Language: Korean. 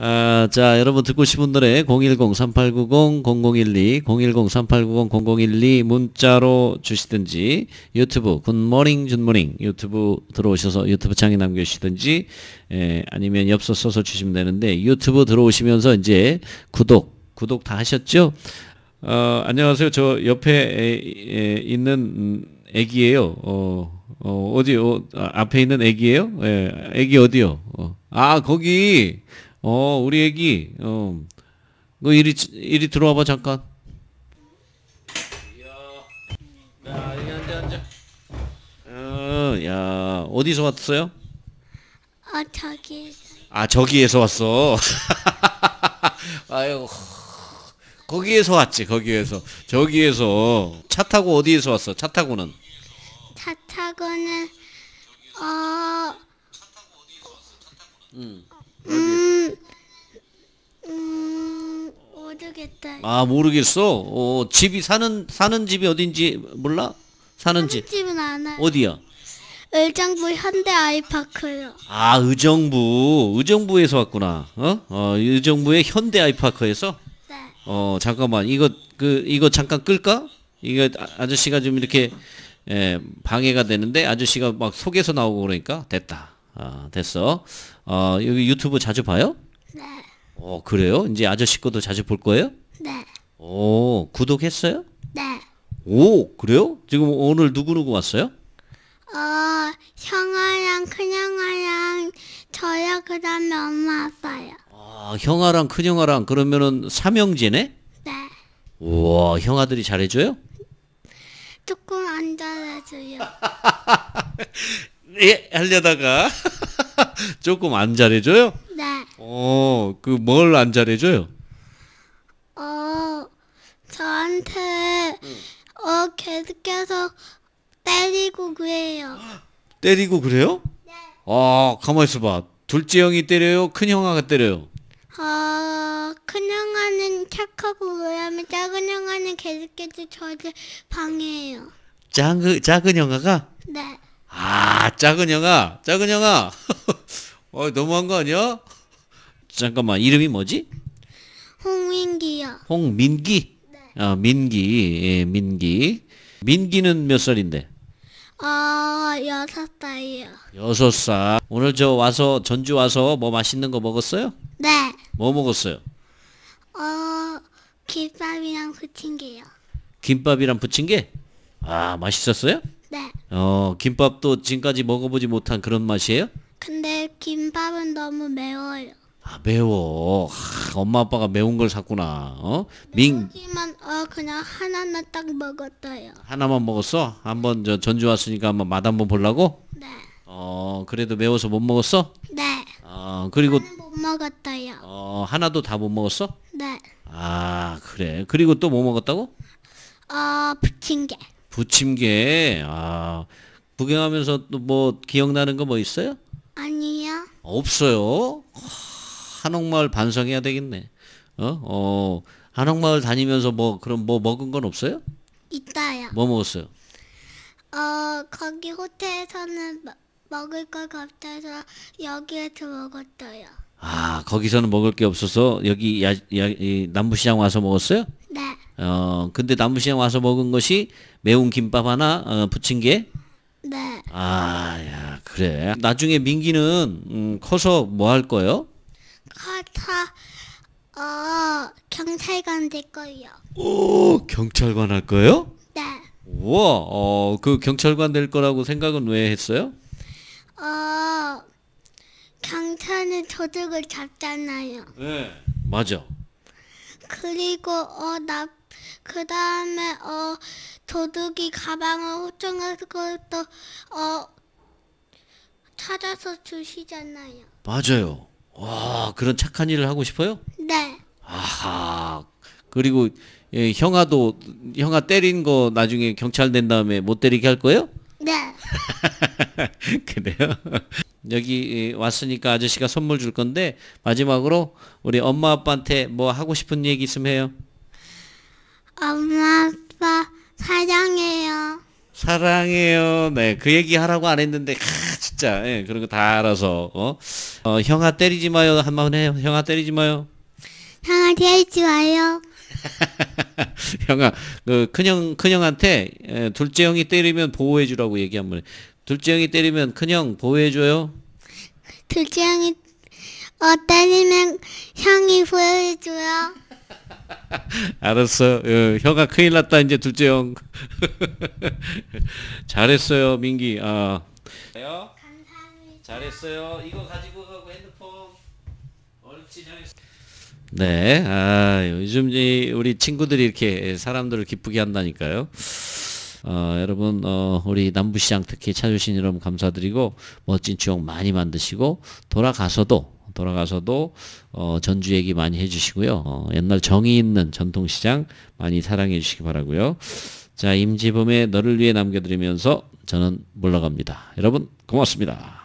아, 자, 여러분 듣고 싶은 노래 010-3890-0012, 010-3890-0012 문자로 주시든지 유튜브 굿모닝 준모닝 유튜브 들어오셔서 유튜브 창에 남겨주시든지 에, 예, 아니면 엽서 써서 주시면 되는데 유튜브 들어오시면서 이제 구독 구독 다 하셨죠? 어, 안녕하세요. 저 옆에 에, 에, 있는 애기예요. 어, 어, 디 어, 아, 앞에 있는 애기예요? 예, 애기 어디요? 어. 아 거기 어, 우리 애기, 어, 너 이리, 이리 들어와봐, 잠깐. 야, 앉아, 앉아. 어, 야, 어디서 왔어요? 아, 저기. 아, 저기에서 왔어. 아유, 거기에서 왔지, 거기에서. 저기에서. 차 타고 어디에서 왔어, 차 타고는? 차 타고는, 어, 응. 모르겠다. 아 모르겠어. 어, 집이 사는 사는 집이 어딘지 몰라? 사는, 집. 집은 알아. 어디야? 의정부 현대 아이파크요. 아 의정부 의정부에서 왔구나. 어? 어 의정부의 현대 아이파크에서. 네. 어 잠깐만 이거 그 이거 잠깐 끌까? 이거 아, 아저씨가 좀 이렇게 에, 예, 방해가 되는데 아저씨가 막 속에서 나오고 그러니까 됐다. 아 됐어. 어 여기 유튜브 자주 봐요? 어, 그래요? 이제 아저씨 것도 자주 볼 거예요? 네. 오, 어, 구독했어요? 네. 오, 그래요? 지금 오늘 누구누구 왔어요? 어, 형아랑 큰형아랑 저요 그다음에 엄마 아빠요. 아, 형아랑 큰형아랑 그러면은 삼형제네? 네. 우와, 형아들이 잘해줘요? 조금 안 잘해줘요. 예, 하려다가 조금 안 잘해줘요? 어, 그 뭘 안 잘해줘요? 어, 저한테 어 계속해서 때리고 그래요. 때리고 그래요? 네. 아, 가만 있어봐. 둘째 형이 때려요? 큰 형아가 때려요? 어, 큰 형아는 착하고 왜냐면 작은 형아는 계속해서 저를 방해해요. 작은 작은 형아가? 네. 아, 작은 형아, 작은 형아. 어, 너무한 거 아니야? 잠깐만 이름이 뭐지? 홍민기요. 홍민기. 네. 어, 민기. 예, 민기. 민기는 몇 살인데? 어, 여섯 살이요. 여섯 살. 오늘 저 와서 전주 와서 뭐 맛있는 거 먹었어요? 네. 뭐 먹었어요? 어, 김밥이랑 부침개요. 김밥이랑 부침개? 아, 맛있었어요? 네. 어, 김밥도 지금까지 먹어보지 못한 그런 맛이에요? 근데 김밥은 너무 매워요. 아, 매워. 아, 엄마 아빠가 매운 걸 샀구나. 어? 밍하만어 그냥 하나나 딱 먹었어요. 하나만 먹었어? 한번 저 전주 왔으니까 한번 맛 한번 보려고? 네. 어, 그래도 매워서 못 먹었어? 네. 어, 그리고 못 먹었어요. 어, 하나도 다 못 먹었어? 네. 아, 그래. 그리고 또 뭐 먹었다고? 어 부침개. 부침개. 아, 구경하면서 또 뭐 기억나는 거 뭐 있어요? 아니요. 없어요. 한옥마을 반성해야 되겠네. 어? 어, 한옥마을 다니면서 뭐 그럼 뭐 먹은 건 없어요? 있다요. 뭐 먹었어요? 어, 거기 호텔에서는 뭐, 먹을 거 없어서 여기에서 먹었어요. 아, 거기서는 먹을 게 없어서 여기 야, 야, 이 남부시장 와서 먹었어요? 네. 어, 근데 남부시장 와서 먹은 것이 매운 김밥 하나, 어, 부침개? 네. 아, 야, 그래. 나중에 민기는 음, 커서 뭐 할 거예요? 아, 다 어, 경찰관 될 거예요. 오, 어, 경찰관 할 거예요? 네. 우와, 어, 그 경찰관 될 거라고 생각은 왜 했어요? 어, 경찰은 도둑을 잡잖아요. 네, 맞아. 그리고 어, 나, 그 다음에 어, 도둑이 가방을 호통하고 또 어, 찾아서 주시잖아요. 맞아요. 와, 그런 착한 일을 하고 싶어요? 네. 아하. 그리고 예, 형아도 형아 때린 거 나중에 경찰 된 다음에 못 때리게 할 거예요? 네. 그래요? 여기 예, 왔으니까 아저씨가 선물 줄 건데 마지막으로 우리 엄마 아빠한테 뭐 하고 싶은 얘기 있으면 해요. 엄마 아빠 사랑해요. 사랑해요. 네, 그 얘기 하라고 안 했는데, 아, 진짜, 예, 그런 거 다 알아서, 어? 어, 형아 때리지 마요. 한마 해요. 형아 때리지 마요. 형아 데리지 와요. 형아, 그, 큰형, 큰형한테, 예, 둘째 형이 때리면 보호해주라고 얘기 한번 해. 둘째 형이 때리면 큰형 보호해줘요? 둘째 형이, 어, 때리면 형이 보호해줘요. 알았어. 어, 혀가 큰일 났다 이제 둘째 형. 잘했어요 민기. 아. 네. 감 잘했어요. 이거 가지고 가고 핸드폰. 옳지 네. 아 요즘 이 우리 친구들이 이렇게 사람들을 기쁘게 한다니까요. 어, 여러분 어, 우리 남부시장 특히 찾으신 여러분 감사드리고 멋진 추억 많이 만드시고 돌아가서도 돌아가서도 어, 전주 얘기 많이 해주시고요. 어, 옛날 정이 있는 전통시장 많이 사랑해 주시기 바라고요. 자 임지범의 너를 위해 남겨드리면서 저는 물러갑니다. 여러분 고맙습니다.